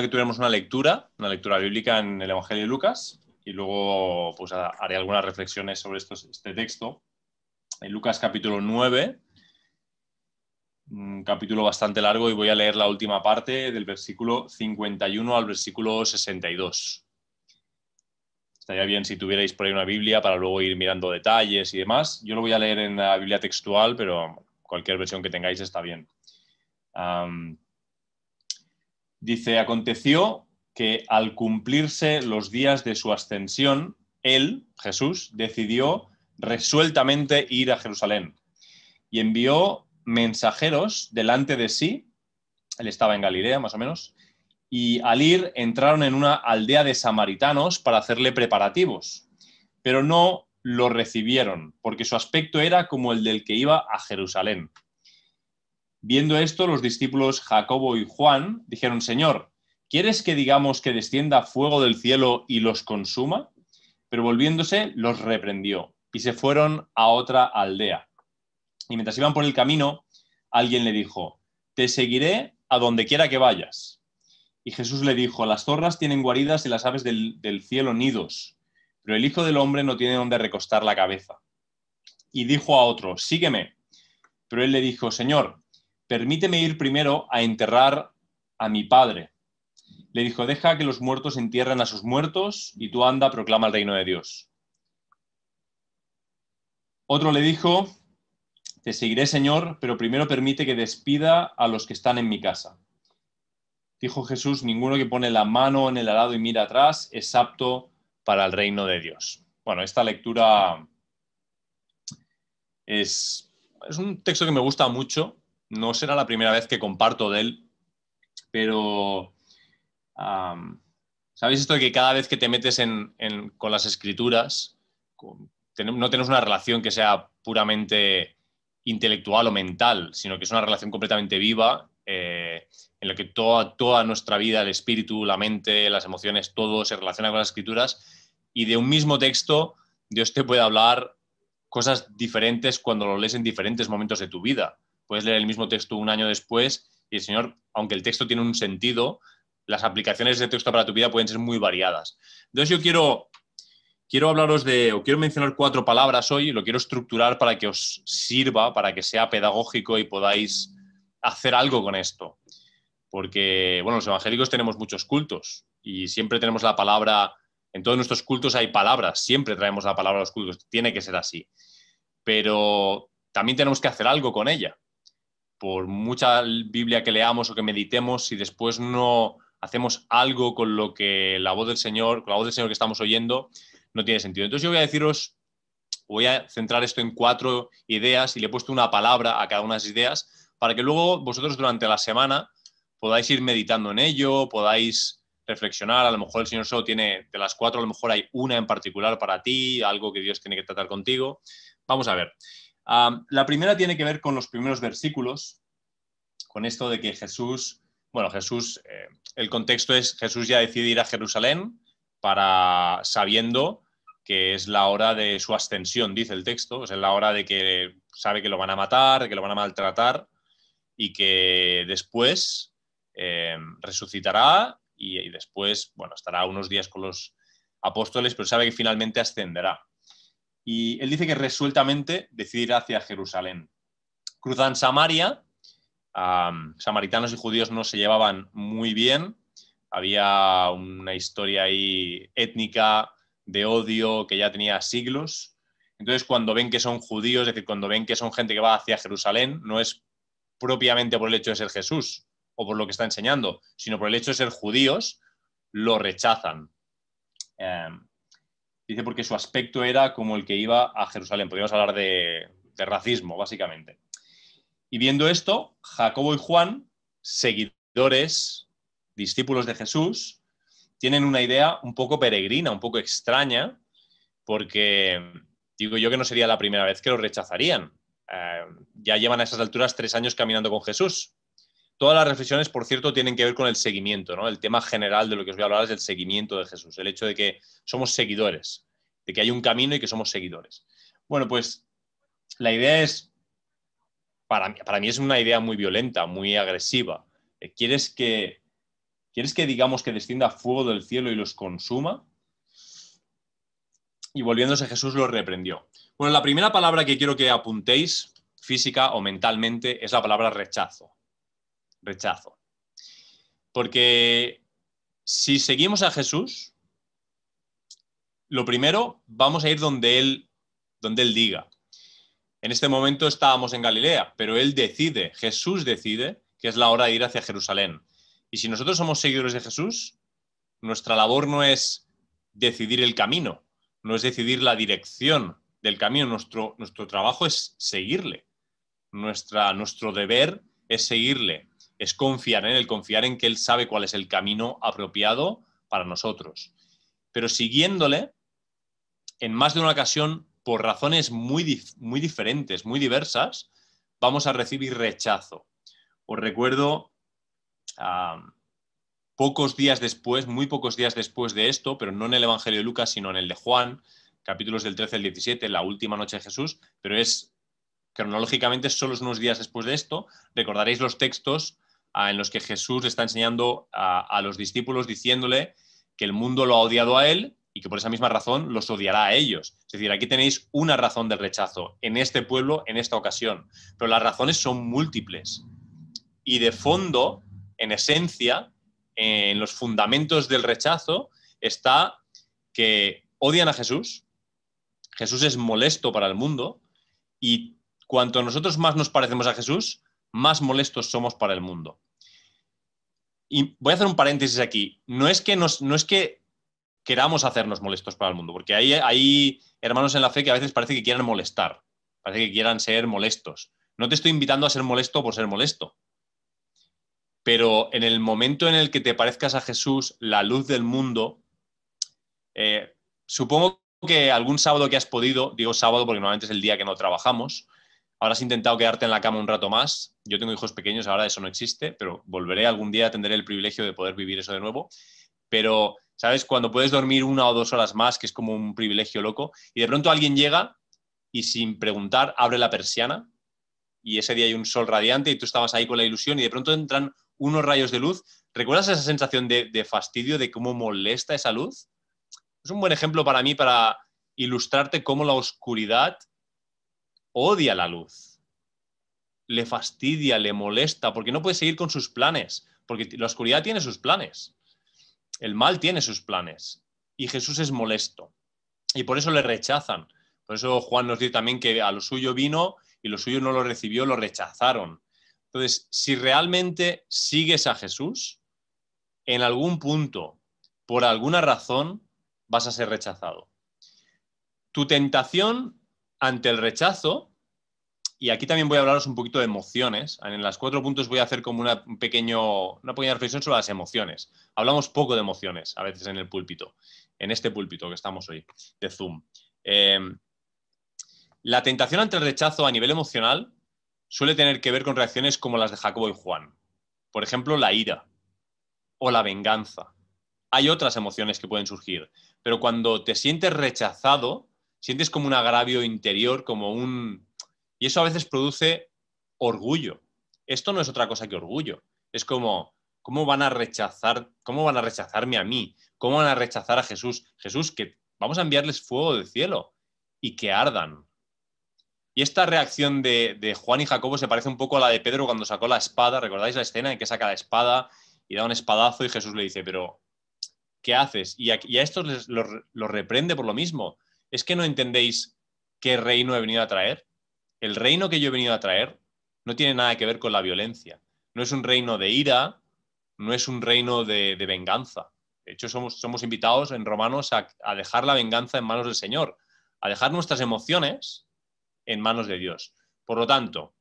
que tuviéramos una lectura, una lectura bíblica en el Evangelio de Lucas, y luego pues, haré algunas reflexiones sobre este texto. En Lucas capítulo 9, un capítulo bastante largo, y voy a leer la última parte del versículo 51 al versículo 62. Estaría bien si tuvierais por ahí una Biblia para luego ir mirando detalles y demás. Yo lo voy a leer en la Biblia textual, pero cualquier versión que tengáis está bien. Dice, aconteció que al cumplirse los días de su ascensión, él, Jesús, decidió resueltamente ir a Jerusalén y envió mensajeros delante de sí, él estaba en Galilea más o menos, y al ir entraron en una aldea de samaritanos para hacerle preparativos, pero no lo recibieron, porque su aspecto era como el del que iba a Jerusalén. Viendo esto, los discípulos Jacobo y Juan dijeron, Señor, ¿quieres que digamos que descienda fuego del cielo y los consuma? Pero volviéndose, los reprendió y se fueron a otra aldea. Y mientras iban por el camino, alguien le dijo, Te seguiré a donde quiera que vayas. Y Jesús le dijo, Las zorras tienen guaridas y las aves del, del cielo nidos, pero el Hijo del Hombre no tiene donde recostar la cabeza. Y dijo a otro, Sígueme. Pero él le dijo, Señor, permíteme ir primero a enterrar a mi padre. Le dijo, deja que los muertos entierren a sus muertos y tú anda, proclama el reino de Dios. Otro le dijo, te seguiré, Señor, pero primero permite que despida a los que están en mi casa. Dijo Jesús, ninguno que pone la mano en el arado y mira atrás es apto para el reino de Dios. Bueno, esta lectura es, es un texto que me gusta mucho no será la primera vez que comparto de él, pero ¿sabéis esto de que cada vez que te metes con las escrituras, no tienes una relación que sea puramente intelectual o mental, sino que es una relación completamente viva, eh, en la que toda, toda nuestra vida, el espíritu, la mente, las emociones, todo se relaciona con las escrituras, y de un mismo texto Dios te puede hablar cosas diferentes cuando lo lees en diferentes momentos de tu vida. Puedes leer el mismo texto un año después y el señor, aunque el texto tiene un sentido, las aplicaciones de texto para tu vida pueden ser muy variadas. Entonces yo quiero, quiero hablaros de, o quiero mencionar cuatro palabras hoy, lo quiero estructurar para que os sirva, para que sea pedagógico y podáis hacer algo con esto. Porque, bueno, los evangélicos tenemos muchos cultos y siempre tenemos la palabra, en todos nuestros cultos hay palabras, siempre traemos la palabra a los cultos, tiene que ser así. Pero también tenemos que hacer algo con ella por mucha Biblia que leamos o que meditemos, si después no hacemos algo con lo que la voz del Señor, con la voz del Señor que estamos oyendo, no tiene sentido. Entonces yo voy a deciros, voy a centrar esto en cuatro ideas y le he puesto una palabra a cada una de las ideas para que luego vosotros durante la semana podáis ir meditando en ello, podáis reflexionar, a lo mejor el Señor solo tiene de las cuatro, a lo mejor hay una en particular para ti, algo que Dios tiene que tratar contigo. Vamos a ver la primera tiene que ver con los primeros versículos, con esto de que Jesús, bueno, Jesús, eh, el contexto es Jesús ya decide ir a Jerusalén para sabiendo que es la hora de su ascensión, dice el texto, es la hora de que sabe que lo van a matar, que lo van a maltratar y que después eh, resucitará y, y, después, bueno, estará unos días con los apóstoles, pero sabe que finalmente ascenderá y él dice que resueltamente decidirá hacia Jerusalén. Cruzan Samaria, samaritanos y judíos no se llevaban muy bien, había una historia ahí étnica de odio que ya tenía siglos. Entonces, cuando ven que son judíos, es decir, cuando ven que son gente que va hacia Jerusalén, no es propiamente por el hecho de ser Jesús o por lo que está enseñando, sino por el hecho de ser judíos, lo rechazan. Em, Dice porque su aspecto era como el que iba a Jerusalén. Podríamos hablar de, racismo, básicamente. Y viendo esto, Jacobo y Juan, seguidores, discípulos de Jesús, tienen una idea un poco peregrina, un poco extraña, porque digo yo que no sería la primera vez que lo rechazarían. Eh, ya llevan a esas alturas tres años caminando con Jesús. Todas las reflexiones, por cierto, tienen que ver con el seguimiento, ¿no? El tema general de lo que os voy a hablar es el seguimiento de Jesús, el hecho de que somos seguidores, de que hay un camino y que somos seguidores. Bueno, pues la idea es, para mí, es una idea muy violenta, muy agresiva. Eh, ¿Quieres que, ¿Quieres que digamos que descienda fuego del cielo y los consuma? Y volviéndose Jesús lo reprendió. Bueno, la primera palabra que quiero que apuntéis, física o mentalmente, es la palabra rechazo rechazo. Porque si seguimos a Jesús, lo primero, vamos a ir donde Él, donde él diga. En este momento estábamos en Galilea, pero Él decide, Jesús decide que es la hora de ir hacia Jerusalén. Y si nosotros somos seguidores de Jesús, nuestra labor no es decidir el camino, no es decidir la dirección del camino, nuestro, nuestro trabajo es seguirle. Nuestra, nuestro deber es seguirle es confiar en él, confiar en que él sabe cuál es el camino apropiado para nosotros. Pero siguiéndole, en más de una ocasión, por razones muy, muy diferentes, muy diversas, vamos a recibir rechazo. Os recuerdo, pocos días después, muy pocos días después de esto, pero no en el Evangelio de Lucas, sino en el de Juan, capítulos del 13 al 17, la última noche de Jesús, pero es cronológicamente solo unos días después de esto, recordaréis los textos en los que Jesús está enseñando a, los discípulos diciéndole que el mundo lo ha odiado a él y que por esa misma razón los odiará a ellos. Es decir, aquí tenéis una razón del rechazo en este pueblo, en esta ocasión, pero las razones son múltiples. Y de fondo, en esencia, en los fundamentos del rechazo, está que odian a Jesús, Jesús es molesto para el mundo, y cuanto nosotros más nos parecemos a Jesús, más molestos somos para el mundo. Y voy a hacer un paréntesis aquí. No es que, no es que queramos hacernos molestos para el mundo, porque hay, hermanos en la fe que a veces parece que quieran molestar, parece que quieran ser molestos. No te estoy invitando a ser molesto por ser molesto. Pero en el momento en el que te parezcas a Jesús, la luz del mundo, eh, supongo que algún sábado que has podido, digo sábado porque normalmente es el día que no trabajamos, Ahora has intentado quedarte en la cama un rato más. Yo tengo hijos pequeños, ahora eso no existe, pero volveré algún día, tendré el privilegio de poder vivir eso de nuevo. Pero, ¿sabes? Cuando puedes dormir una o dos horas más, que es como un privilegio loco, y de pronto alguien llega y sin preguntar abre la persiana y ese día hay un sol radiante y tú estabas ahí con la ilusión y de pronto entran unos rayos de luz. ¿Recuerdas esa sensación de, de fastidio, de cómo molesta esa luz? Es un buen ejemplo para mí para ilustrarte cómo la oscuridad odia la luz, le fastidia, le molesta, porque no puede seguir con sus planes, porque la oscuridad tiene sus planes, el mal tiene sus planes, y Jesús es molesto, y por eso le rechazan. Por eso Juan nos dice también que a lo suyo vino y lo suyo no lo recibió, lo rechazaron. Entonces, si realmente sigues a Jesús, en algún punto, por alguna razón, vas a ser rechazado. Tu tentación ante el rechazo, y aquí también voy a hablaros un poquito de emociones. En las cuatro puntos voy a hacer como una, pequeño, pequeña reflexión sobre las emociones. Hablamos poco de emociones a veces en el púlpito, en este púlpito que estamos hoy, de Zoom. Em, la tentación ante el rechazo a nivel emocional suele tener que ver con reacciones como las de Jacobo y Juan. Por ejemplo, la ira o la venganza. Hay otras emociones que pueden surgir, pero cuando te sientes rechazado, sientes como un agravio interior, como un... Y eso a veces produce orgullo. Esto no es otra cosa que orgullo. Es como, ¿cómo van a rechazar, cómo van a rechazarme a mí? ¿Cómo van a rechazar a Jesús? Jesús, que vamos a enviarles fuego del cielo y que ardan. Y esta reacción de, Juan y Jacobo se parece un poco a la de Pedro cuando sacó la espada. ¿Recordáis la escena en que saca la espada y da un espadazo y Jesús le dice, pero ¿qué haces? Y a, estos los reprende por lo mismo. ¿es que no entendéis qué reino he venido a traer? El reino que yo he venido a traer no tiene nada que ver con la violencia. No es un reino de ira, no es un reino de, venganza. De hecho, somos, invitados en Romanos a, a dejar la venganza en manos del Señor, a dejar nuestras emociones en manos de Dios. Por lo tanto,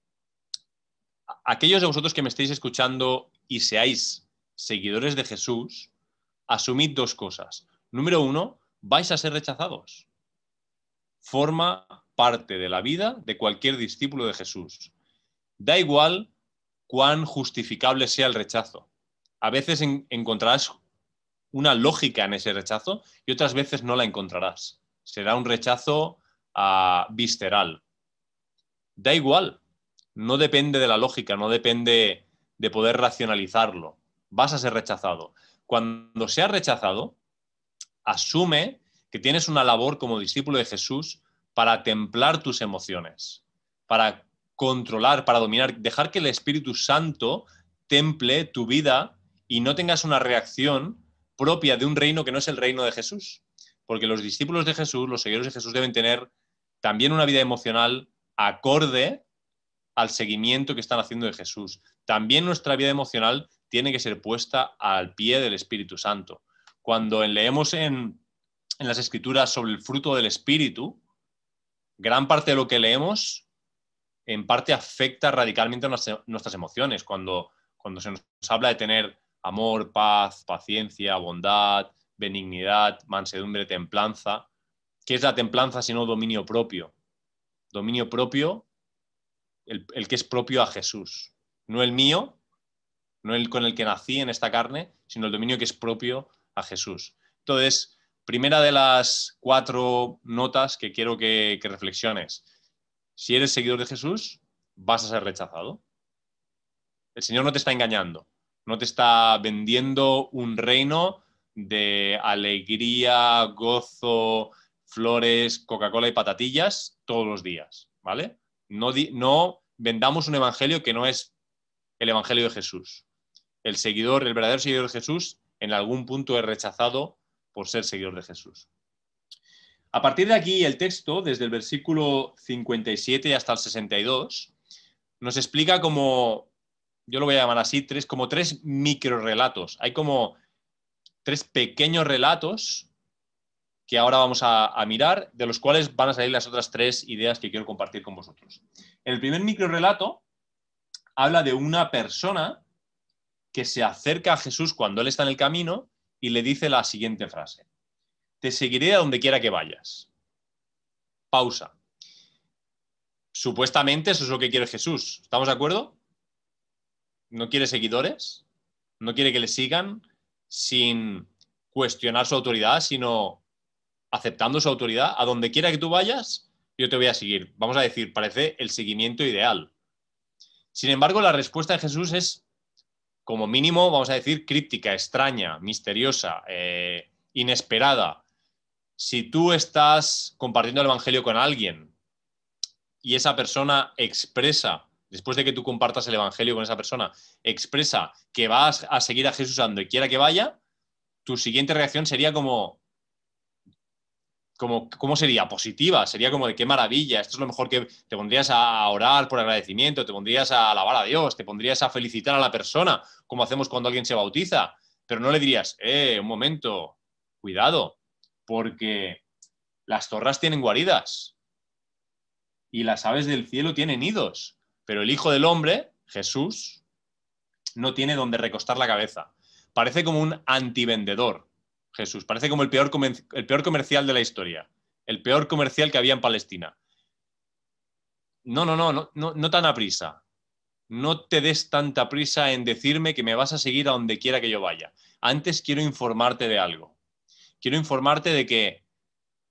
aquellos de vosotros que me estéis escuchando y seáis seguidores de Jesús, asumid dos cosas. Número uno, vais a ser rechazados forma parte de la vida de cualquier discípulo de Jesús. Da igual cuán justificable sea el rechazo. A veces encontrarás una lógica en ese rechazo y otras veces no la encontrarás. Será un rechazo ah, visceral. Da igual, no depende de la lógica, no depende de poder racionalizarlo. Vas a ser rechazado. Cuando seas rechazado, asume que tienes una labor como discípulo de Jesús para templar tus emociones, para controlar, para dominar, dejar que el Espíritu Santo temple tu vida y no tengas una reacción propia de un reino que no es el reino de Jesús. Porque los discípulos de Jesús, los seguidores de Jesús deben tener también una vida emocional acorde al seguimiento que están haciendo de Jesús. También nuestra vida emocional tiene que ser puesta al pie del Espíritu Santo. Cuando leemos en en las escrituras sobre el fruto del Espíritu, gran parte de lo que leemos en parte afecta radicalmente e-, nuestras emociones. Cuando, cuando se nos habla de tener amor, paz, paciencia, bondad, benignidad, mansedumbre, templanza, ¿qué es la templanza sino dominio propio? Dominio propio, el, el que es propio a Jesús, no el mío, no el con el que nací en esta carne, sino el dominio que es propio a Jesús. Entonces, primera de las cuatro notas que quiero que, reflexiones. Si eres seguidor de Jesús, vas a ser rechazado. El Señor no te está engañando, no te está vendiendo un reino de alegría, gozo, flores, Coca-Cola y patatillas todos los días, ¿vale? No, no vendamos un evangelio que no es el evangelio de Jesús. El seguidor, el verdadero seguidor de Jesús, en algún punto es rechazado por ser seguidor de Jesús. A partir de aquí, el texto, desde el versículo 57 hasta el 62, nos explica como, yo lo voy a llamar así, tres, como tres microrelatos. Hay como tres pequeños relatos que ahora vamos a, mirar, de los cuales van a salir las otras tres ideas que quiero compartir con vosotros. El primer microrelato habla de una persona que se acerca a Jesús cuando él está en el camino y le dice la siguiente frase. Te seguiré a donde quiera que vayas. Pausa. Supuestamente eso es lo que quiere Jesús. ¿Estamos de acuerdo? No quiere seguidores, no quiere que le sigan sin cuestionar su autoridad, sino aceptando su autoridad. A donde quiera que tú vayas, yo te voy a seguir. Vamos a decir, parece el seguimiento ideal. Sin embargo, la respuesta de Jesús es como mínimo, vamos a decir, críptica, extraña, misteriosa, eh, inesperada. Si tú estás compartiendo el Evangelio con alguien y esa persona expresa, después de que tú compartas el Evangelio con esa persona, expresa que vas a seguir a Jesús donde quiera que vaya, tu siguiente reacción sería como, como, ¿cómo sería? Positiva, sería como de qué maravilla, esto es lo mejor que te pondrías a orar por agradecimiento, te pondrías a alabar a Dios, te pondrías a felicitar a la persona, como hacemos cuando alguien se bautiza, pero no le dirías, eh, un momento, cuidado, porque las zorras tienen guaridas y las aves del cielo tienen nidos, pero el Hijo del Hombre, Jesús, no tiene donde recostar la cabeza. Parece como un antivendedor, Jesús. Parece como el peor, el peor comercial de la historia. El peor comercial que había en Palestina. No, no, no, no, no, tan a prisa. No te des tanta prisa en decirme que me vas a seguir a donde quiera que yo vaya. Antes quiero informarte de algo. Quiero informarte de que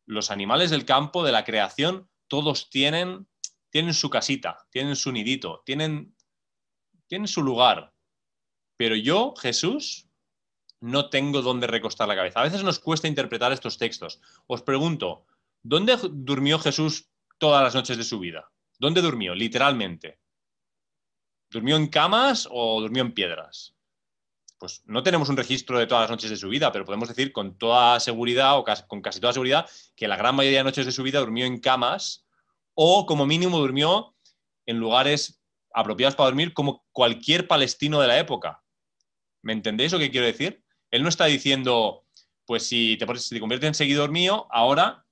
los animales del campo, de la creación, todos tienen, tienen su casita, tienen su nidito, tienen, tienen su lugar. Pero yo, Jesús, no tengo dónde recostar la cabeza. A veces nos cuesta interpretar estos textos. Os pregunto, ¿dónde durmió Jesús todas las noches de su vida? ¿Dónde durmió? Literalmente. ¿Durmió en camas o durmió en piedras? Pues no tenemos un registro de todas las noches de su vida, pero podemos decir con toda seguridad o con casi toda seguridad que la gran mayoría de noches de su vida durmió en camas o como mínimo durmió en lugares apropiados para dormir como cualquier palestino de la época. ¿Me entendéis lo que quiero decir? Él no está diciendo, pues si te, si te conviertes en seguidor mío, ahora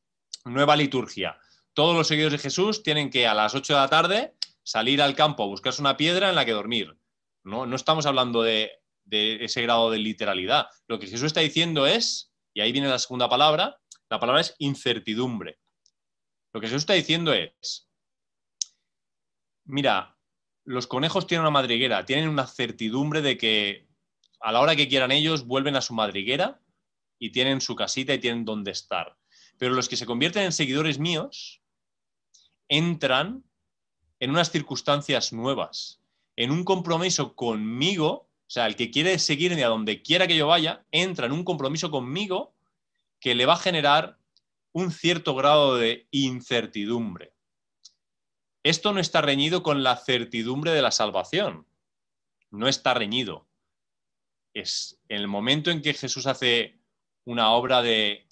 nueva liturgia. Todos los seguidores de Jesús tienen que a las 8 de la tarde salir al campo a buscarse una piedra en la que dormir. No, no estamos hablando de, de ese grado de literalidad. Lo que Jesús está diciendo es, y ahí viene la segunda palabra, la palabra es incertidumbre. Lo que Jesús está diciendo es, mira, los conejos tienen una madriguera, tienen una certidumbre de que a la hora que quieran ellos, vuelven a su madriguera y tienen su casita y tienen donde estar. Pero los que se convierten en seguidores míos entran en unas circunstancias nuevas, en un compromiso conmigo, o sea, el que quiere seguirme a donde quiera que yo vaya, entra en un compromiso conmigo que le va a generar un cierto grado de incertidumbre. Esto no está reñido con la certidumbre de la salvación, no está reñido es en el momento en que Jesús hace una obra de,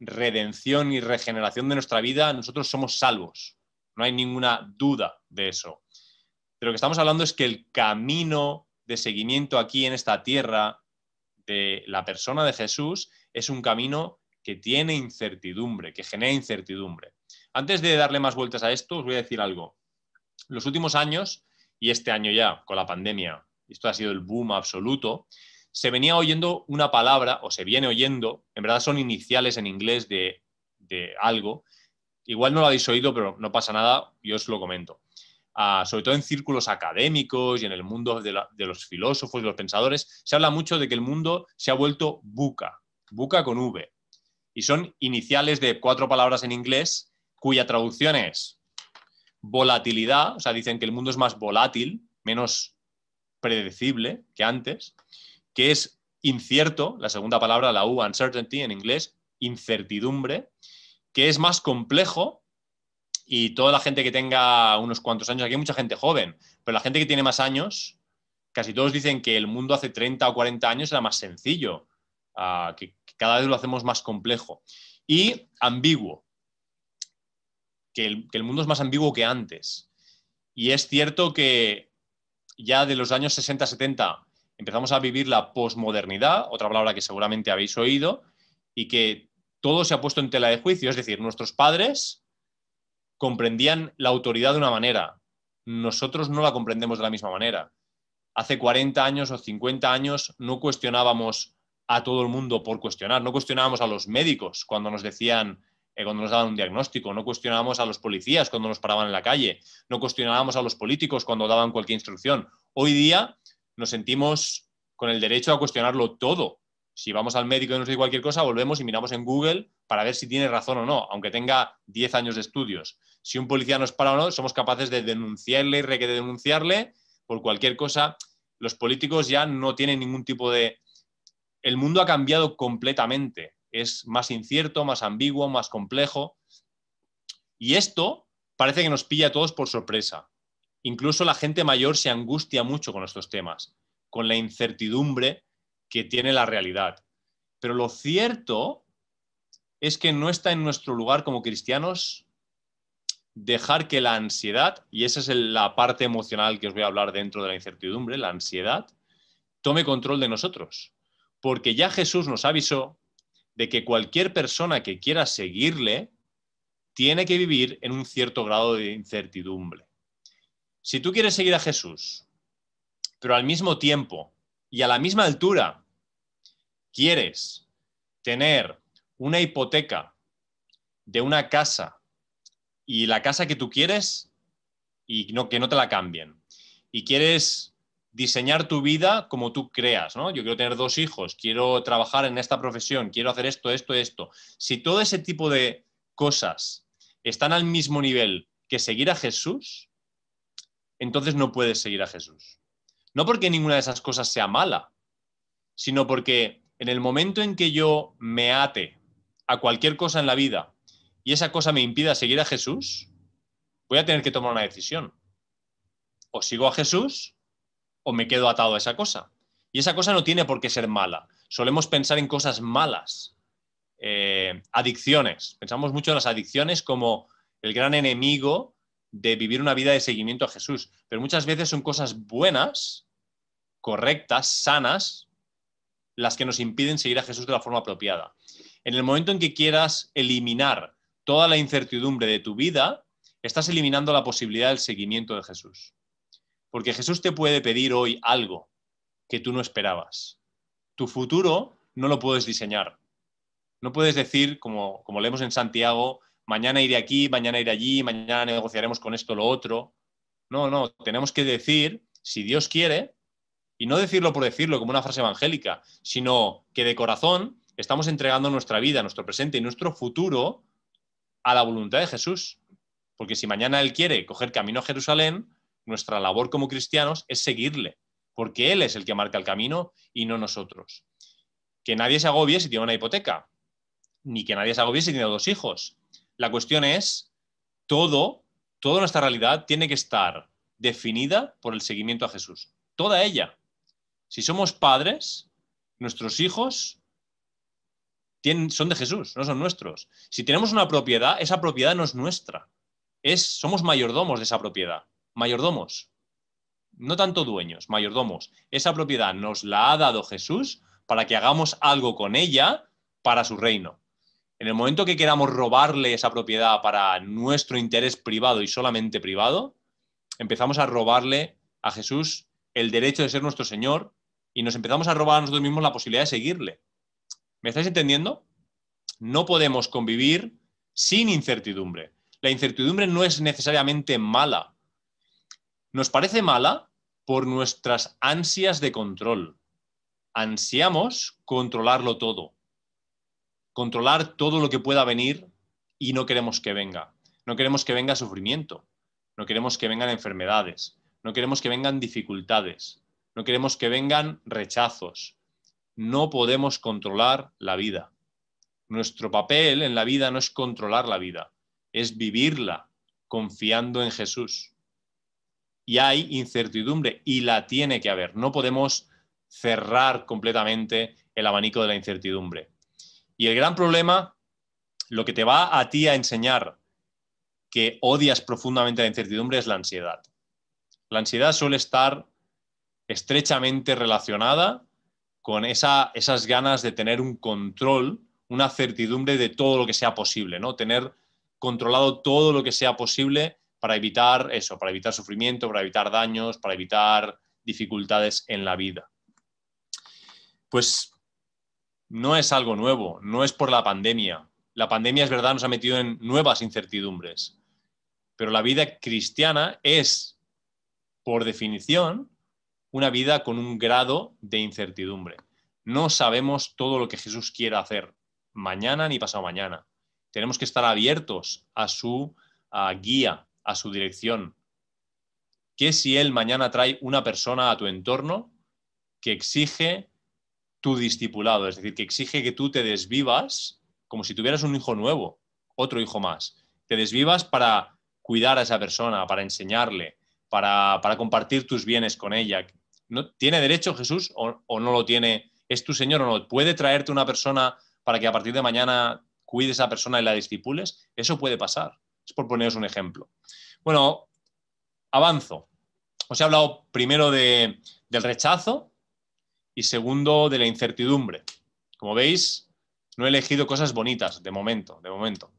redención y regeneración de nuestra vida, nosotros somos salvos. No hay ninguna duda de eso. Pero lo que estamos hablando es que el camino de seguimiento aquí en esta tierra de la persona de Jesús es un camino que tiene incertidumbre, que genera incertidumbre. Antes de darle más vueltas a esto, os voy a decir algo. Los últimos años, y este año ya, con la pandemia, esto ha sido el boom absoluto, se venía oyendo una palabra, o se viene oyendo, en verdad son iniciales en inglés de, algo. Igual no lo habéis oído, pero no pasa nada, yo os lo comento. Ah, sobre todo en círculos académicos y en el mundo de, los filósofos y los pensadores, se habla mucho de que el mundo se ha vuelto buca, buca con V. Y son iniciales de cuatro palabras en inglés cuya traducción es volatilidad, o sea, dicen que el mundo es más volátil, menos predecible que antes, que es incierto, la segunda palabra, la U, uncertainty en inglés, incertidumbre, que es más complejo y toda la gente que tenga unos cuantos años, aquí hay mucha gente joven, pero la gente que tiene más años, casi todos dicen que el mundo hace 30 o 40 años era más sencillo, ah, que, cada vez lo hacemos más complejo y ambiguo, que el mundo es más ambiguo que antes. Y es cierto que ya de los años 60-70 empezamos a vivir la posmodernidad, otra palabra que seguramente habéis oído, y que todo se ha puesto en tela de juicio. Es decir, nuestros padres comprendían la autoridad de una manera, nosotros no la comprendemos de la misma manera. Hace 40 años o 50 años no cuestionábamos a todo el mundo por cuestionar, no cuestionábamos a los médicos cuando nos decían eh, cuando nos daban un diagnóstico, no cuestionábamos a los policías cuando nos paraban en la calle, no cuestionábamos a los políticos cuando daban cualquier instrucción. Hoy día nos sentimos con el derecho a cuestionarlo todo. Si vamos al médico y nos dice cualquier cosa, volvemos y miramos en Google para ver si tiene razón o no, aunque tenga 10 años de estudios. Si un policía nos para o no, somos capaces de denunciarle y denunciarle por cualquier cosa. Los políticos ya no tienen ningún tipo de... El mundo ha cambiado completamente es más incierto, más ambiguo, más complejo. Y esto parece que nos pilla a todos por sorpresa. Incluso la gente mayor se angustia mucho con estos temas, con la incertidumbre que tiene la realidad. Pero lo cierto es que no está en nuestro lugar como cristianos dejar que la ansiedad, y esa es la parte emocional que os voy a hablar dentro de la incertidumbre, la ansiedad, tome control de nosotros. Porque ya Jesús nos avisó de que cualquier persona que quiera seguirle tiene que vivir en un cierto grado de incertidumbre. Si tú quieres seguir a Jesús, pero al mismo tiempo y a la misma altura quieres tener una hipoteca de una casa y la casa que tú quieres y no, que no te la cambien, y quieres diseñar tu vida como tú creas, ¿no? Yo quiero tener dos hijos, quiero trabajar en esta profesión, quiero hacer esto, esto, esto. Si todo ese tipo de cosas están al mismo nivel que seguir a Jesús, entonces no puedes seguir a Jesús. No porque ninguna de esas cosas sea mala, sino porque en el momento en que yo me ate a cualquier cosa en la vida y esa cosa me impida seguir a Jesús, voy a tener que tomar una decisión. O sigo a Jesús o me quedo atado a esa cosa. Y esa cosa no tiene por qué ser mala. Solemos pensar en cosas malas. Eh, adicciones. Pensamos mucho en las adicciones como el gran enemigo de vivir una vida de seguimiento a Jesús. Pero muchas veces son cosas buenas, correctas, sanas, las que nos impiden seguir a Jesús de la forma apropiada. En el momento en que quieras eliminar toda la incertidumbre de tu vida, estás eliminando la posibilidad del seguimiento de Jesús. Porque Jesús te puede pedir hoy algo que tú no esperabas. Tu futuro no lo puedes diseñar. No puedes decir, como, como leemos en Santiago, mañana iré aquí, mañana iré allí, mañana negociaremos con esto lo otro. No, no, tenemos que decir, si Dios quiere, y no decirlo por decirlo como una frase evangélica, sino que de corazón estamos entregando nuestra vida, nuestro presente y nuestro futuro a la voluntad de Jesús. Porque si mañana Él quiere coger camino a Jerusalén, nuestra labor como cristianos es seguirle, porque Él es el que marca el camino y no nosotros. Que nadie se agobie si tiene una hipoteca, ni que nadie se agobie si tiene dos hijos. La cuestión es, todo, toda nuestra realidad tiene que estar definida por el seguimiento a Jesús, toda ella. Si somos padres, nuestros hijos son de Jesús, no son nuestros. Si tenemos una propiedad, esa propiedad no es nuestra. Es, somos mayordomos de esa propiedad mayordomos, no tanto dueños, mayordomos. Esa propiedad nos la ha dado Jesús para que hagamos algo con ella para su reino. En el momento que queramos robarle esa propiedad para nuestro interés privado y solamente privado, empezamos a robarle a Jesús el derecho de ser nuestro Señor y nos empezamos a robar a nosotros mismos la posibilidad de seguirle. ¿Me estáis entendiendo? No podemos convivir sin incertidumbre. La incertidumbre no es necesariamente mala, nos parece mala por nuestras ansias de control. Ansiamos controlarlo todo, controlar todo lo que pueda venir y no queremos que venga. No queremos que venga sufrimiento, no queremos que vengan enfermedades, no queremos que vengan dificultades, no queremos que vengan rechazos. No podemos controlar la vida. Nuestro papel en la vida no es controlar la vida, es vivirla confiando en Jesús y hay incertidumbre y la tiene que haber. No podemos cerrar completamente el abanico de la incertidumbre. Y el gran problema, lo que te va a ti a enseñar que odias profundamente la incertidumbre es la ansiedad. La ansiedad suele estar estrechamente relacionada con esa, esas ganas de tener un control, una certidumbre de todo lo que sea posible, ¿no? Tener controlado todo lo que sea posible para evitar eso, para evitar sufrimiento, para evitar daños, para evitar dificultades en la vida. Pues no es algo nuevo, no es por la pandemia. La pandemia es verdad, nos ha metido en nuevas incertidumbres, pero la vida cristiana es, por definición, una vida con un grado de incertidumbre. No sabemos todo lo que Jesús quiera hacer mañana ni pasado mañana. Tenemos que estar abiertos a su ah, guía, a su dirección. ¿Qué si él mañana trae una persona a tu entorno que exige tu discipulado? Es decir, que exige que tú te desvivas como si tuvieras un hijo nuevo, otro hijo más. Te desvivas para cuidar a esa persona, para enseñarle, para, para compartir tus bienes con ella. ¿No, ¿Tiene derecho Jesús o, no lo tiene? ¿Es tu Señor o no? ¿Puede traerte una persona para que a partir de mañana cuide a esa persona y la discipules? Eso puede pasar. Es por poneros un ejemplo. Bueno, avanzo. Os he hablado primero del rechazo y segundo de la incertidumbre. Como veis, no he elegido cosas bonitas de momento, de momento.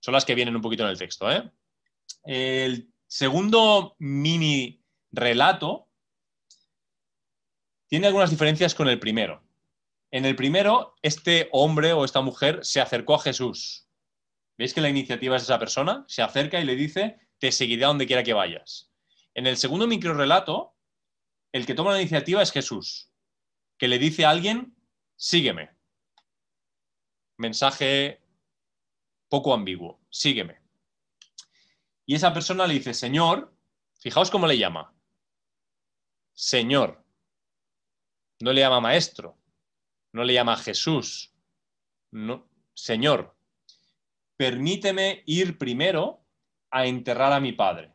Son las que vienen un poquito en el texto. ¿eh? El segundo mini relato tiene algunas diferencias con el primero. En el primero, este hombre o esta mujer se acercó a Jesús, veis que la iniciativa es esa persona, se acerca y le dice, te seguiré a donde quiera que vayas. En el segundo microrelato, el que toma la iniciativa es Jesús, que le dice a alguien, sígueme. Mensaje poco ambiguo, sígueme. Y esa persona le dice, Señor, fijaos cómo le llama, Señor. No le llama maestro, no le llama Jesús, no, Señor permíteme ir primero a enterrar a mi padre.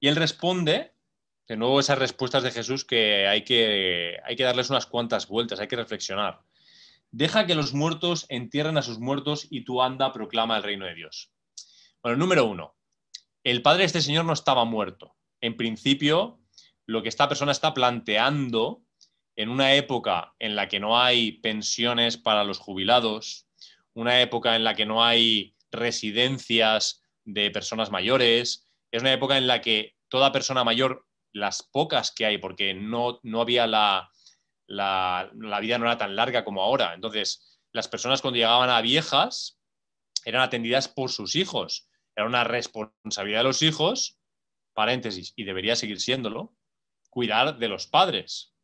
Y él responde, de nuevo esas respuestas de Jesús que hay que, hay que darles unas cuantas vueltas, hay que reflexionar. Deja que los muertos entierren a sus muertos y tú anda, proclama el reino de Dios. Bueno, número uno, el padre de este señor no estaba muerto. En principio, lo que esta persona está planteando en una época en la que no hay pensiones para los jubilados, una época en la que no hay residencias de personas mayores, es una época en la que toda persona mayor, las pocas que hay, porque no, no había la, la, la vida no era tan larga como ahora. Entonces, las personas cuando llegaban a viejas eran atendidas por sus hijos. Era una responsabilidad de los hijos, paréntesis, y debería seguir siéndolo, cuidar de los padres.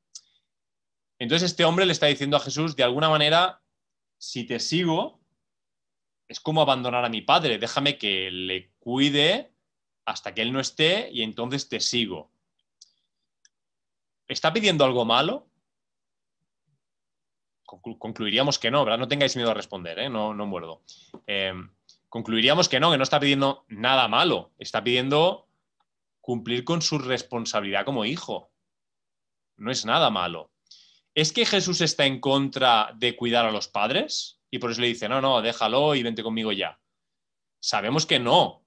Entonces este hombre le está diciendo a Jesús, de alguna manera, si te sigo, es como abandonar a mi padre, déjame que le cuide hasta que él no esté y entonces te sigo. ¿Está pidiendo algo malo? Concluiríamos que no, ¿verdad? No tengáis miedo a responder, ¿eh? no, muerdo. Em, concluiríamos que no, que no está pidiendo nada malo, está pidiendo cumplir con su responsabilidad como hijo. No es nada malo. ¿Es que Jesús está en contra de cuidar a los padres? y por eso le dice, no, no, déjalo y vente conmigo ya. Sabemos que no.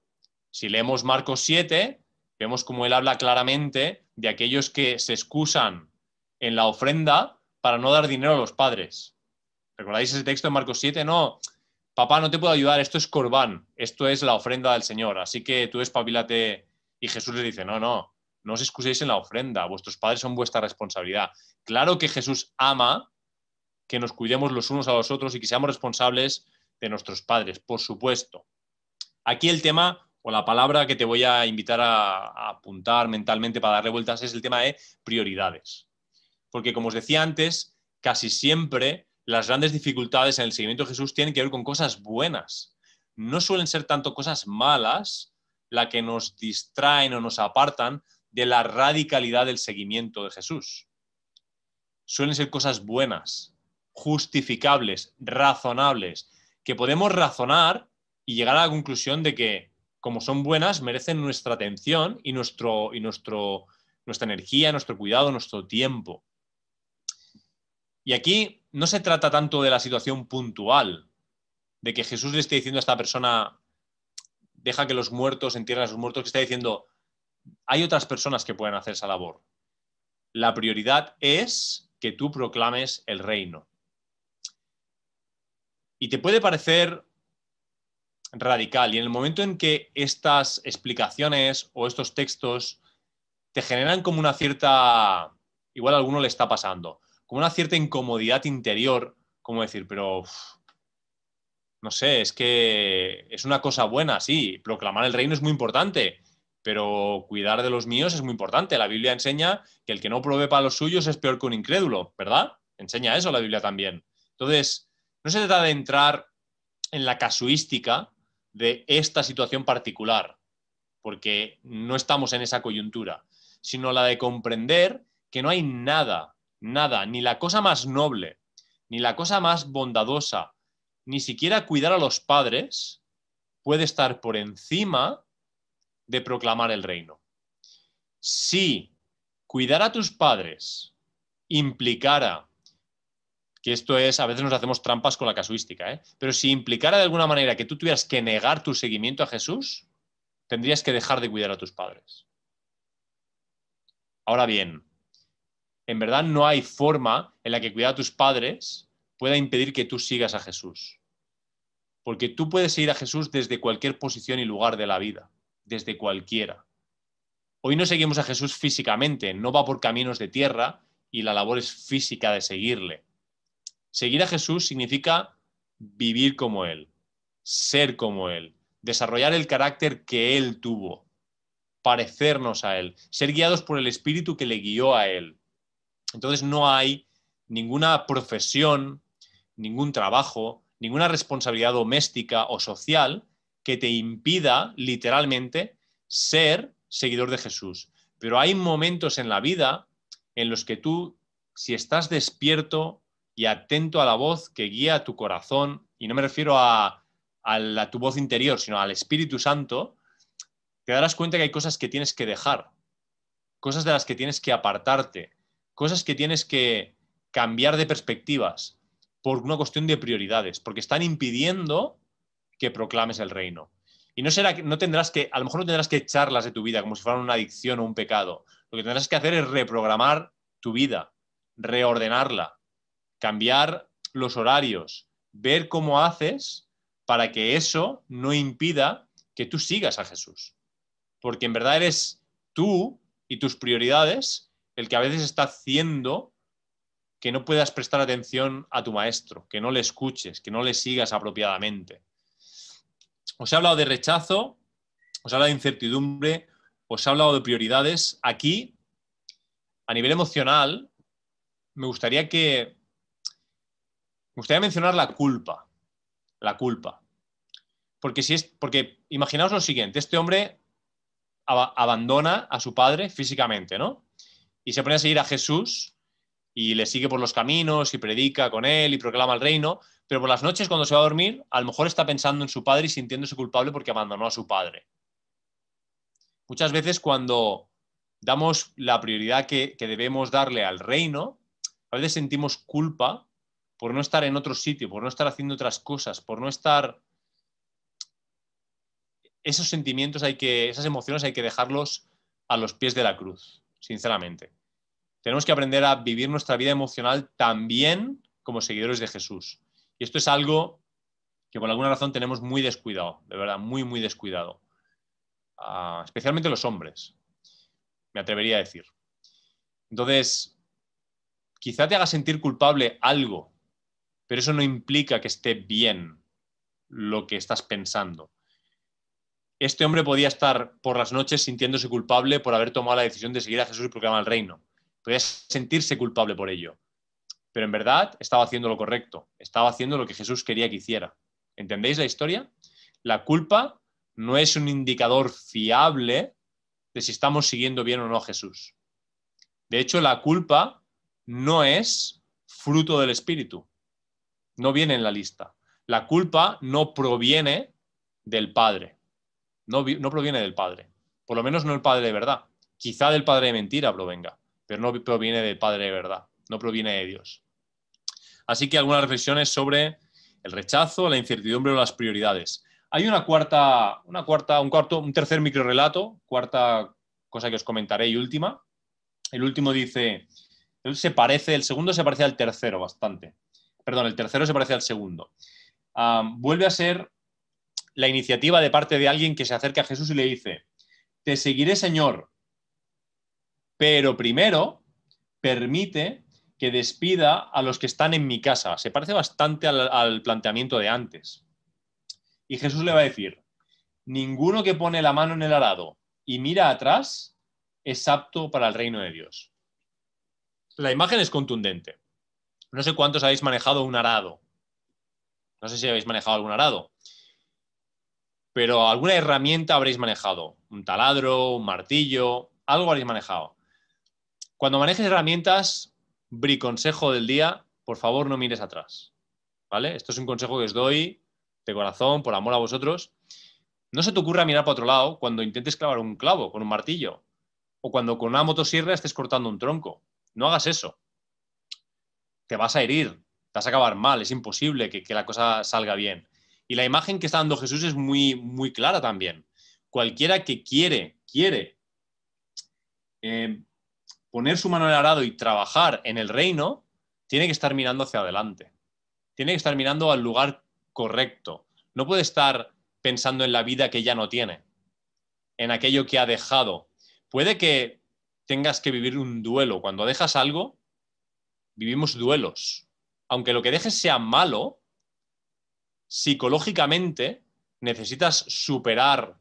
Si leemos Marcos 7, vemos como él habla claramente de aquellos que se excusan en la ofrenda para no dar dinero a los padres. ¿Recordáis ese texto de Marcos 7? No, papá, no te puedo ayudar, esto es corbán, esto es la ofrenda del Señor, así que tú espabilate. Y Jesús le dice, no, no, no os excuséis en la ofrenda, vuestros padres son vuestra responsabilidad. Claro que Jesús ama que nos cuidemos los unos a los otros y que seamos responsables de nuestros padres, por supuesto. Aquí el tema o la palabra que te voy a invitar a, apuntar mentalmente para darle vueltas es el tema de prioridades. Porque como os decía antes, casi siempre las grandes dificultades en el seguimiento de Jesús tienen que ver con cosas buenas. No suelen ser tanto cosas malas la que nos distraen o nos apartan de la radicalidad del seguimiento de Jesús. Suelen ser cosas buenas, justificables, razonables, que podemos razonar y llegar a la conclusión de que, como son buenas, merecen nuestra atención y, nuestro, y nuestro, nuestra energía, nuestro cuidado, nuestro tiempo. Y aquí no se trata tanto de la situación puntual, de que Jesús le esté diciendo a esta persona, deja que los muertos entierren a sus muertos, que está diciendo, hay otras personas que pueden hacer esa labor. La prioridad es que tú proclames el reino. Y te puede parecer radical. Y en el momento en que estas explicaciones o estos textos te generan como una cierta, igual a alguno le está pasando, como una cierta incomodidad interior, como decir, pero no sé, es que es una cosa buena, sí, proclamar el reino es muy importante, pero cuidar de los míos es muy importante. La Biblia enseña que el que no provee para los suyos es peor que un incrédulo, ¿verdad? Enseña eso la Biblia también. Entonces, no se trata de entrar en la casuística de esta situación particular, porque no estamos en esa coyuntura, sino la de comprender que no hay nada, nada, ni la cosa más noble, ni la cosa más bondadosa, ni siquiera cuidar a los padres puede estar por encima de proclamar el reino. Si cuidar a tus padres implicara que esto es, a veces nos hacemos trampas con la casuística, ¿eh? pero si implicara de alguna manera que tú tuvieras que negar tu seguimiento a Jesús, tendrías que dejar de cuidar a tus padres. Ahora bien, en verdad no hay forma en la que cuidar a tus padres pueda impedir que tú sigas a Jesús. Porque tú puedes seguir a Jesús desde cualquier posición y lugar de la vida, desde cualquiera. Hoy no seguimos a Jesús físicamente, no va por caminos de tierra y la labor es física de seguirle Seguir a Jesús significa vivir como Él, ser como Él, desarrollar el carácter que Él tuvo, parecernos a Él, ser guiados por el Espíritu que le guió a Él. Entonces no hay ninguna profesión, ningún trabajo, ninguna responsabilidad doméstica o social que te impida literalmente ser seguidor de Jesús. Pero hay momentos en la vida en los que tú, si estás despierto, y atento a la voz que guía tu corazón, y no me refiero a, tu voz interior, sino al Espíritu Santo, te darás cuenta que hay cosas que tienes que dejar, cosas de las que tienes que apartarte, cosas que tienes que cambiar de perspectivas por una cuestión de prioridades, porque están impidiendo que proclames el reino. Y no será que no tendrás que, a lo mejor no tendrás que echarlas de tu vida como si fueran una adicción o un pecado. Lo que tendrás que hacer es reprogramar tu vida, reordenarla, cambiar los horarios, ver cómo haces para que eso no impida que tú sigas a Jesús. Porque en verdad eres tú y tus prioridades el que a veces está haciendo que no puedas prestar atención a tu maestro, que no le escuches, que no le sigas apropiadamente. Os he hablado de rechazo, os he hablado de incertidumbre, os he hablado de prioridades. Aquí, a nivel emocional, me gustaría que me gustaría mencionar la culpa. La culpa. Porque, si es, porque imaginaos lo siguiente, este hombre abandona a su padre físicamente, ¿no? Y se pone a seguir a Jesús y le sigue por los caminos y predica con él y proclama el reino, pero por las noches cuando se va a dormir, a lo mejor está pensando en su padre y sintiéndose culpable porque abandonó a su padre. Muchas veces cuando damos la prioridad que debemos darle al reino, a veces sentimos culpa por no estar en otro sitio, por no estar haciendo otras cosas, por no estar... Esos sentimientos hay que, esas emociones hay que dejarlos a los pies de la cruz, sinceramente. Tenemos que aprender a vivir nuestra vida emocional también como seguidores de Jesús. Y esto es algo que por alguna razón tenemos muy descuidado, de verdad, muy, muy descuidado. Ah, especialmente los hombres, me atrevería a decir. Entonces, quizá te haga sentir culpable algo pero eso no implica que esté bien lo que estás pensando. Este hombre podía estar por las noches sintiéndose culpable por haber tomado la decisión de seguir a Jesús y proclamar el reino. Podía sentirse culpable por ello. Pero en verdad estaba haciendo lo correcto, estaba haciendo lo que Jesús quería que hiciera. ¿Entendéis la historia? La culpa no es un indicador fiable de si estamos siguiendo bien o no a Jesús. De hecho, la culpa no es fruto del Espíritu no viene en la lista. La culpa no proviene del padre, no, proviene del padre, por lo menos no el padre de verdad. Quizá del padre de mentira provenga, pero no proviene del padre de verdad, no proviene de Dios. Así que algunas reflexiones sobre el rechazo, la incertidumbre o las prioridades. Hay una cuarta, una cuarta, un cuarto, un tercer microrelato, cuarta cosa que os comentaré y última. El último dice, se parece, el segundo se parece al tercero bastante perdón, el tercero se parece al segundo. vuelve a ser la iniciativa de parte de alguien que se acerca a Jesús y le dice, te seguiré Señor, pero primero permite que despida a los que están en mi casa. Se parece bastante al, planteamiento de antes. Y Jesús le va a decir, ninguno que pone la mano en el arado y mira atrás es apto para el reino de Dios. La imagen es contundente. No sé cuántos habéis manejado un arado. No sé si habéis manejado algún arado. Pero alguna herramienta habréis manejado. Un taladro, un martillo, algo habréis manejado. Cuando manejes herramientas, Briconsejo consejo del día, por favor no mires atrás. ¿Vale? Esto es un consejo que os doy de corazón, por amor a vosotros. No se te ocurra mirar para otro lado cuando intentes clavar un clavo con un martillo o cuando con una motosierra estés cortando un tronco. No hagas eso te vas a herir, te vas a acabar mal, es imposible que, la cosa salga bien. Y la imagen que está dando Jesús es muy, muy clara también. Cualquiera que quiere, quiere eh, poner su mano en el arado y trabajar en el reino, tiene que estar mirando hacia adelante. Tiene que estar mirando al lugar correcto. No puede estar pensando en la vida que ya no tiene, en aquello que ha dejado. Puede que tengas que vivir un duelo. Cuando dejas algo, vivimos duelos. Aunque lo que dejes sea malo, psicológicamente necesitas superar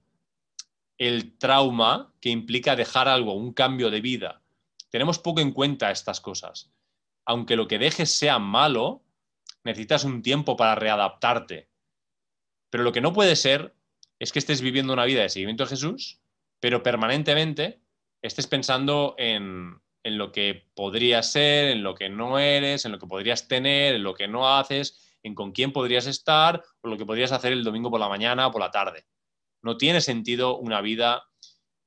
el trauma que implica dejar algo, un cambio de vida. Tenemos poco en cuenta estas cosas. Aunque lo que dejes sea malo, necesitas un tiempo para readaptarte. Pero lo que no puede ser es que estés viviendo una vida de seguimiento de Jesús, pero permanentemente estés pensando en, en lo que podrías ser, en lo que no eres, en lo que podrías tener, en lo que no haces, en con quién podrías estar o lo que podrías hacer el domingo por la mañana o por la tarde. No tiene sentido una vida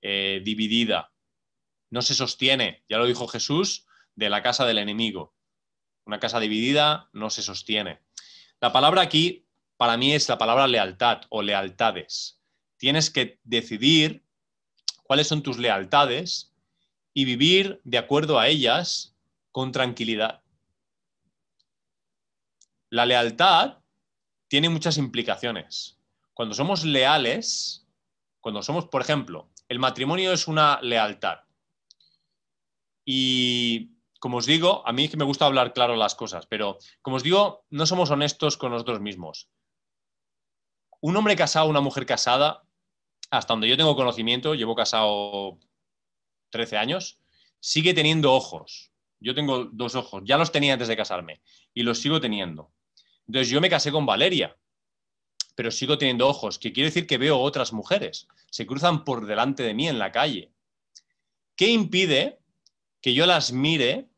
eh, dividida. No se sostiene, ya lo dijo Jesús, de la casa del enemigo. Una casa dividida no se sostiene. La palabra aquí para mí es la palabra lealtad o lealtades. Tienes que decidir cuáles son tus lealtades y vivir de acuerdo a ellas con tranquilidad. La lealtad tiene muchas implicaciones. Cuando somos leales, cuando somos, por ejemplo, el matrimonio es una lealtad. Y como os digo, a mí que me gusta hablar claro las cosas, pero como os digo, no somos honestos con nosotros mismos. Un hombre casado, una mujer casada, hasta donde yo tengo conocimiento, llevo casado 13 años, sigue teniendo ojos. Yo tengo dos ojos, ya los tenía antes de casarme y los sigo teniendo. Entonces yo me casé con Valeria, pero sigo teniendo ojos, que quiere decir que veo otras mujeres, se cruzan por delante de mí en la calle. ¿Qué impide que yo las mire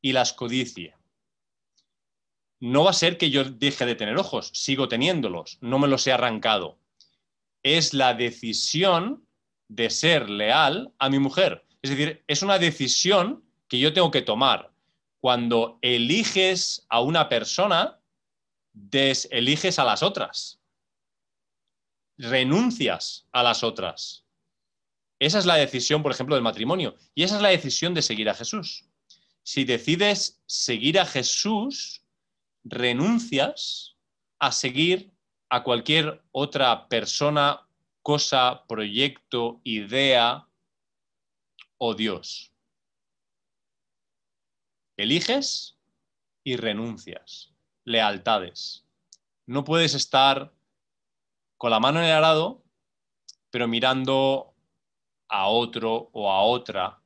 y las codicie? No va a ser que yo deje de tener ojos, sigo teniéndolos, no me los he arrancado. Es la decisión de ser leal a mi mujer. Es decir, es una decisión que yo tengo que tomar. Cuando eliges a una persona, deseliges a las otras. Renuncias a las otras. Esa es la decisión, por ejemplo, del matrimonio. Y esa es la decisión de seguir a Jesús. Si decides seguir a Jesús, renuncias a seguir a cualquier otra persona, cosa, proyecto, idea, o Dios. Eliges y renuncias, lealtades. No puedes estar con la mano en el arado, pero mirando a otro o a otra,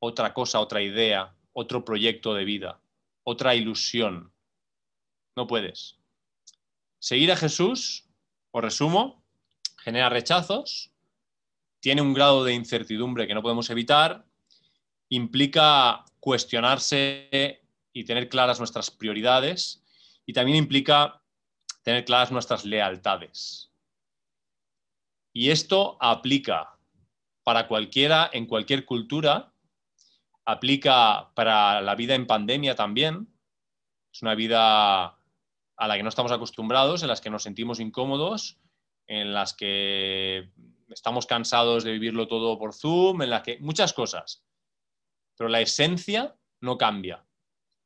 otra cosa, otra idea, otro proyecto de vida, otra ilusión. No puedes. Seguir a Jesús, o resumo, genera rechazos, tiene un grado de incertidumbre que no podemos evitar, implica cuestionarse y tener claras nuestras prioridades y también implica tener claras nuestras lealtades. Y esto aplica para cualquiera en cualquier cultura, aplica para la vida en pandemia también. Es una vida a la que no estamos acostumbrados, en las que nos sentimos incómodos, en las que estamos cansados de vivirlo todo por Zoom, en la que muchas cosas, pero la esencia no cambia.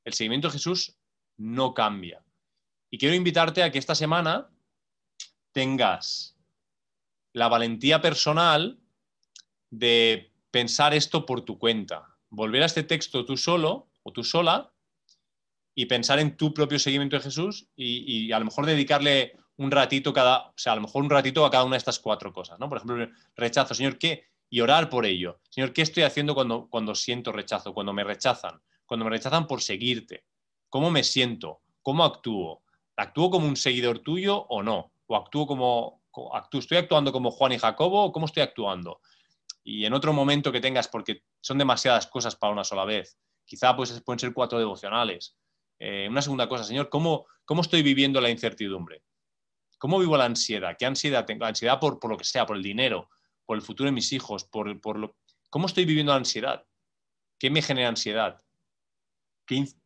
El seguimiento de Jesús no cambia. Y quiero invitarte a que esta semana tengas la valentía personal de pensar esto por tu cuenta, volver a este texto tú solo o tú sola y pensar en tu propio seguimiento de Jesús y, y a lo mejor dedicarle un ratito cada, o sea, a lo mejor un ratito a cada una de estas cuatro cosas, ¿no? Por ejemplo, rechazo, Señor, ¿qué? Y orar por ello. Señor, ¿qué estoy haciendo cuando, cuando siento rechazo, cuando me rechazan? Cuando me rechazan por seguirte. ¿Cómo me siento? ¿Cómo actúo? ¿Actúo como un seguidor tuyo o no? ¿O actúo como, actúo, estoy actuando como Juan y Jacobo o cómo estoy actuando? Y en otro momento que tengas, porque son demasiadas cosas para una sola vez, quizá pues pueden ser cuatro devocionales. Eh, una segunda cosa, Señor, ¿cómo estoy viviendo la incertidumbre? ¿Cómo vivo la ansiedad? ¿Qué ansiedad tengo? La ansiedad por, lo que sea, por el dinero, por el futuro de mis hijos, por, por lo... ¿Cómo estoy viviendo la ansiedad? ¿Qué me genera ansiedad?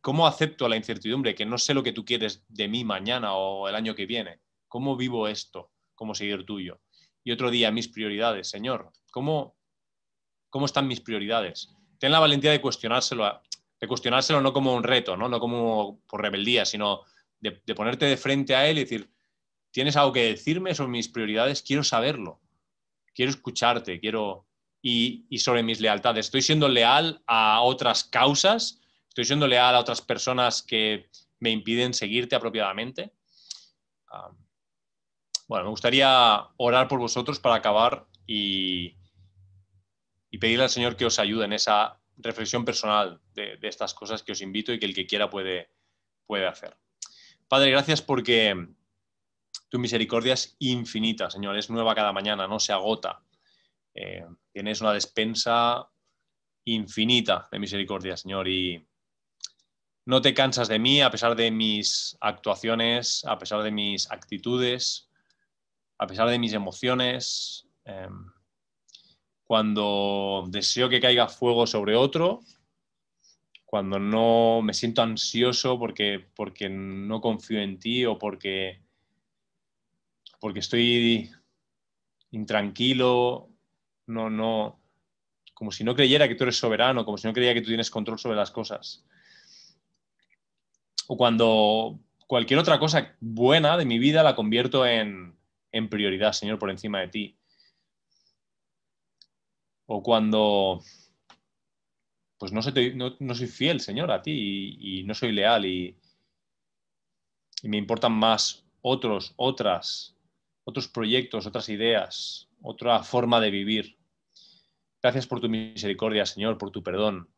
¿Cómo acepto la incertidumbre? Que no sé lo que tú quieres de mí mañana o el año que viene. ¿Cómo vivo esto como seguidor tuyo? Y otro día, mis prioridades, Señor. ¿Cómo, cómo están mis prioridades? Ten la valentía de cuestionárselo, de cuestionárselo no como un reto, no, no como por rebeldía, sino de ponerte de frente a él y decir, tienes algo que decirme sobre mis prioridades, quiero saberlo, quiero escucharte, quiero... Y, sobre mis lealtades. Estoy siendo leal a otras causas, estoy siendo leal a otras personas que me impiden seguirte apropiadamente. Ah, bueno, me gustaría orar por vosotros para acabar y, pedirle al Señor que os ayude en esa reflexión personal de, de estas cosas que os invito y que el que quiera puede, puede hacer. Padre, gracias porque tu misericordia es infinita, Señor, es nueva cada mañana, no se agota. Eh, tienes una despensa infinita de misericordia, Señor, y no te cansas de mí a pesar de mis actuaciones, a pesar de mis actitudes, a pesar de mis emociones. Em, cuando deseo que caiga fuego sobre otro, cuando no me siento ansioso porque, porque no confío en ti o porque porque estoy intranquilo, no, no, como si no creyera que tú eres soberano, como si no creía que tú tienes control sobre las cosas. O cuando cualquier otra cosa buena de mi vida la convierto en, prioridad, Señor, por encima de ti. O cuando pues no, soy, fiel, Señor, a ti y, no soy leal y me importan más otros, otras, otros proyectos, otras ideas, otra forma de vivir. Gracias por tu misericordia, Señor, por tu perdón.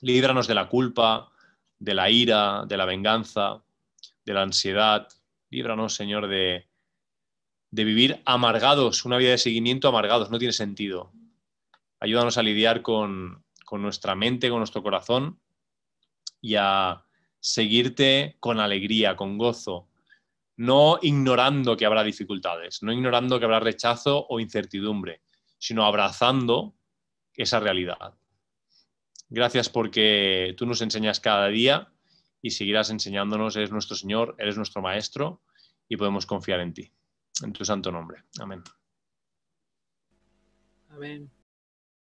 Líbranos de la culpa, de la ira, de la venganza, de la ansiedad. Líbranos, Señor, de, de vivir amargados, una vida de seguimiento amargados, no tiene sentido. Ayúdanos a lidiar con, con nuestra mente, con nuestro corazón y a seguirte con alegría, con gozo, no ignorando que habrá dificultades, no ignorando que habrá rechazo o incertidumbre, sino abrazando esa realidad. Gracias porque tú nos enseñas cada día y seguirás enseñándonos, eres nuestro Señor, eres nuestro Maestro y podemos confiar en ti, en tu santo nombre. Amén. Amén.